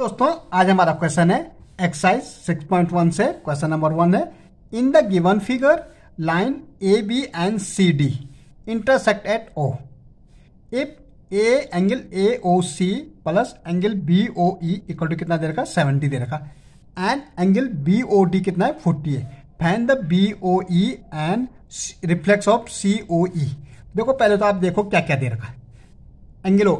दोस्तों आज हमारा क्वेश्चन है एक्सरसाइज 6.1 से क्वेश्चन नंबर वन है in the given figure line A B and C D intersect at O if A angle A O C plus angle B O E equal to कितना दे रखा seventy दे रखा and angle B O D कितना है forty है find the B O E and reflex of C O E देखो पहले तो आप देखो क्या क्या दे रखा है एंगल ओ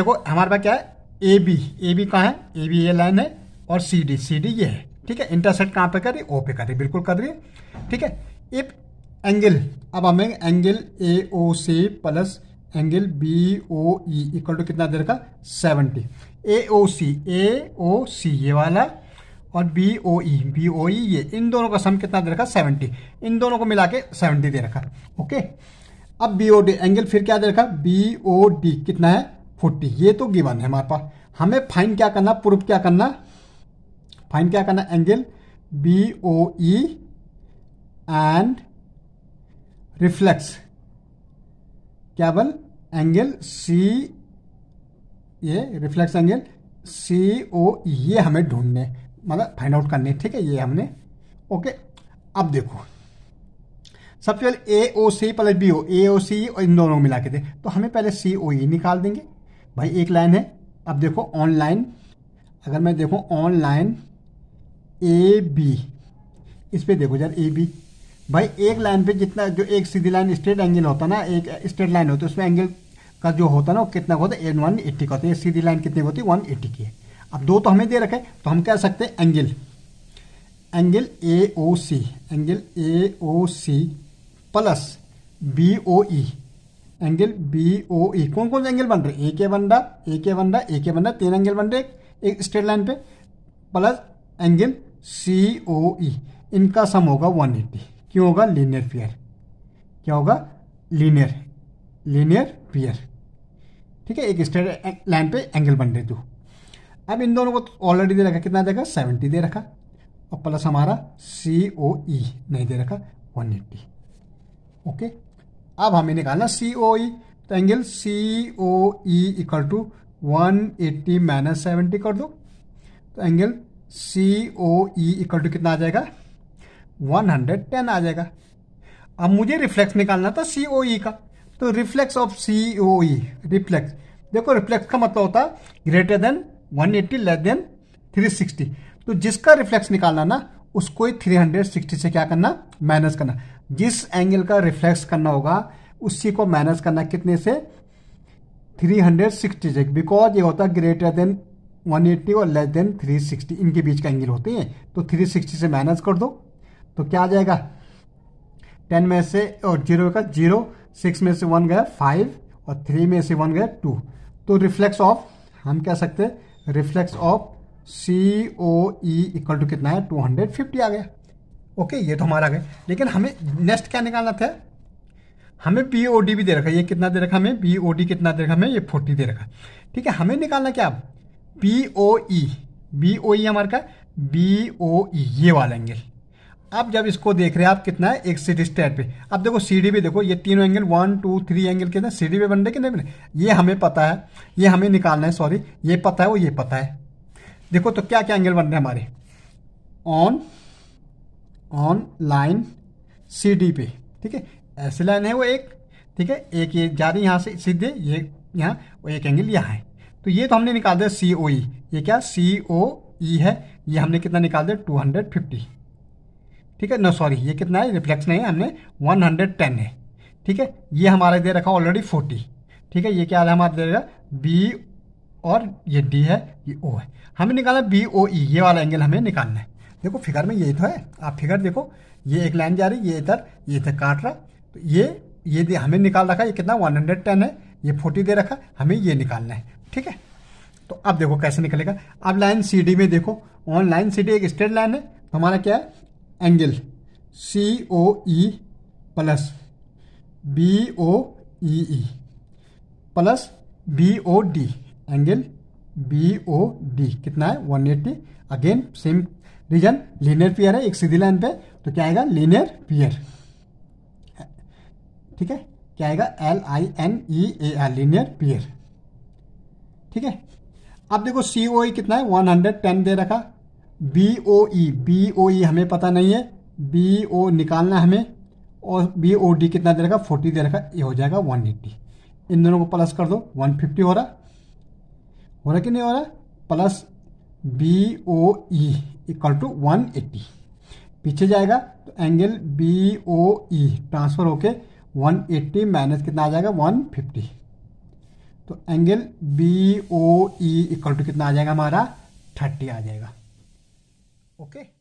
देखो हमारे पास क्या है ए बी ए बी कहाँ है ए बी ये लाइन है और सी डी सी डी ये है ठीक है इंटरसेक्ट कहाँ पे करिए ओ पे करिए बिल्कुल कर करिए ठीक है इफ एंगल अब हमें angle A O C plus angle B O E equal to कितना देर का सेवेंटी ए ओ सी ए ओ सी ये वाला और B O E B O ई ये इन दोनों का सम कितना दे रखा सेवेंटी इन दोनों को मिला के सेवेंटी दे रखा ओके अब बी ओ डी एंगल फिर क्या दे रखा बी ओ डी कितना है फोर्टी ये तो गिवन है हमारे पास हमें फाइन क्या करना प्रूफ क्या करना फाइन क्या करना angle B O E and reflex क्या बल एंगल सी ये रिफ्लेक्स एंगल सी ओ ये हमें ढूंढने मतलब फाइंड आउट करने ठीक है ये हमने ओके अब देखो सबसे पहले ए O C plus B O ए ओ सी और इन दोनों को मिला के दे तो हमें पहले सी ओ ई निकाल देंगे भाई एक लाइन है अब देखो ऑनलाइन अगर मैं देखूँ ऑनलाइन ए बी इस पर देखो यार ए बी भाई एक लाइन पे जितना जो एक सीधी लाइन स्ट्रेट एंगल होता ना एक स्ट्रेट लाइन होती है उसमें एंगल का जो होता ना वो कितना होता है एन वन एट्टी का होता है सीधी लाइन कितनी होती है वन एट्टी की है अब दो तो हमें दे रखे तो हम कह सकते हैं angle angle A O C angle A O C plus B O E angle B O A कौन कौन से एंगल बन रहे ए के बन रहा ए के बन रहा ए के बन रहा तीन एंगल बन रहे एक स्ट्रेट लाइन पे plus angle C O E इनका सम होगा 180 क्यों होगा लीनियर पेयर क्या होगा लीनियर लीनियर पेयर ठीक है एक स्ट्रेट लाइन पे एंगल बन रहे दो अब इन दोनों को ऑलरेडी दे रखा कितना देगा सेवेंटी दे रखा और प्लस हमारा सी ओ ई नहीं दे रखा वन एट्टी ओके अब हमें निकालना सी ओ ई e, तो angle C O E equal to one eighty minus seventy कर दो तो angle C O E equal to कितना आ जाएगा वन हंड्रेड टेन आ जाएगा अब मुझे रिफ्लेक्स निकालना था सी ओ ई का तो reflex of C O E reflex देखो रिफ्लेक्स का मतलब होता है greater than 180 less than sixty तो जिसका रिफ्लेक्स निकालना ना उसको ही 360 से क्या करना माइनस करना जिस एंगल का रिफ्लेक्स करना होगा उसी को माइनस करना कितने से 360 से बिकॉज ये होता है ग्रेटर देन 180 और लेस देन 360 इनके बीच का एंगल होते हैं तो 360 से माइनस कर दो तो क्या आ जाएगा 10 में से और जीरो का जीरो सिक्स में से वन गया फाइव और थ्री में से वन गया टू तो रिफ्लेक्स ऑफ हम कह सकते हैं reflex of C O E equal to कितना है टू हंड्रेड फिफ्टी आ गया ओके ये तो हमारा आ गया लेकिन हमें नेक्स्ट क्या निकालना था हमें पी ओ डी भी दे रखा है ये कितना दे रखा हमें बी ओ डी कितना दे रखा हमें ये फोर्टी दे रखा ठीक है हमें निकालना क्या अब P O E B O ई हमारे का बी ओ ई ये वाला एंगल अब जब इसको देख रहे हैं आप कितना है एक सीडी स्टेट पे अब देखो सीडी पे देखो ये तीनों angle one two three angle कितना सीडी पे बन रहे कितने ये हमें पता है ये हमें निकालना है सॉरी ये पता है वो ये पता है देखो तो क्या क्या एंगल बन रहे हैं हमारे on on line C D पे ठीक है ऐसी लाइन है वो एक ठीक है एक ये जा रही यहाँ से सीधे ये यहाँ वो एक एंगल यहाँ है तो ये तो हमने निकाल दिया सी ओ ई ये क्या सी ओ ई है ये हमने कितना निकाल दिया टू हंड्रेड फिफ्टी ठीक है नो सॉरी ये कितना है रिफ्लेक्स नहीं है हमने वन हंड्रेड टेन है ठीक है ये हमारा दे रखा ऑलरेडी फोर्टी ठीक है ये क्या हमारा दे रहा बी और ये डी है ये ओ है हमें निकालना बी ओ ई e, ये वाला एंगल हमें निकालना है देखो फिगर में ये तो है आप फिगर देखो ये एक लाइन जा रही ये इधर ये इधर काट रहा तो ये ये हमें निकाल रखा है ये कितना टेन है ये फोर्टी दे रखा हमें ये निकालना है ठीक है तो अब देखो कैसे निकलेगा अब लाइन सी डी में देखो ऑन लाइन सी डी एक स्ट्रेट लाइन है तो हमारा क्या है angle C O E plus B O E E plus B O D angle B O D कितना है 180 again same reason linear pair है एक सीधी लाइन पे तो क्या आएगा लीनियर पियर ठीक है क्या आएगा L I N E A R linear pair ठीक है अब देखो सी ओ ई कितना है 110 दे रखा B O E B O ई हमें पता नहीं है बी ओ निकालना हमें और बी ओ डी कितना दे रखा 40 दे रखा ये हो जाएगा 180 इन दोनों को प्लस कर दो 150 हो रहा हो रहा कि नहीं हो रहा plus B O E equal to one eighty पीछे जाएगा तो angle B O E transfer होके 180 माइनस कितना आ जाएगा 150 तो angle B O E equal to कितना आ जाएगा हमारा 30 आ जाएगा ओके okay?